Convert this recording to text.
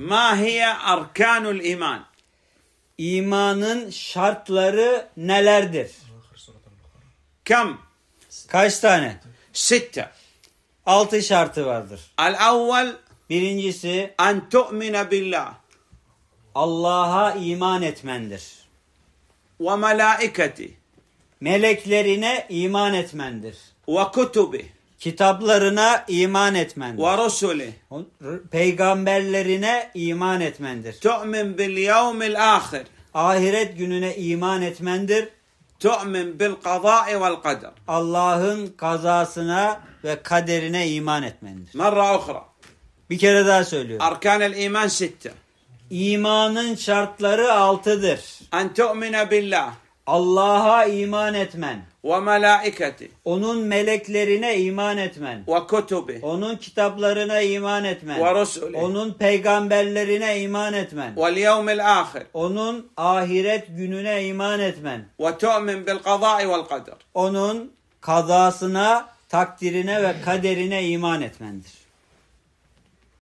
Ma hiye arkanul iman. İmanın şartları nelerdir? Kam? Kaç tane? Sitte. Altı şartı vardır. Al avval birincisi an tu'mine billah. Allah'a iman etmendir. Ve melaiketi. Meleklerine iman etmendir. Ve kutubi kitaplarına iman etmendir. Ve rusuli. Peygamberlerine iman etmendir. Tu'min bil yevmil ahir. Ahiret gününe iman etmendir. Tu'min bil kazai vel kader. Allah'ın kazasına ve kaderine iman etmendir. Merra uhra. Bir kere daha söylüyorum. Arkanel iman sitte. İmanın şartları altıdır. En tu'mine billah. Allah'a iman etmen. Ve melaiketi. Onun meleklerine iman etmen. Ve kutubi. Onun kitaplarına iman etmen. Ve rusuli. Onun peygamberlerine iman etmen. Ve yevmil ahir. Onun ahiret gününe iman etmen. Ve tu'min bil kazai vel kader. Onun kazasına, takdirine ve kaderine iman etmendir.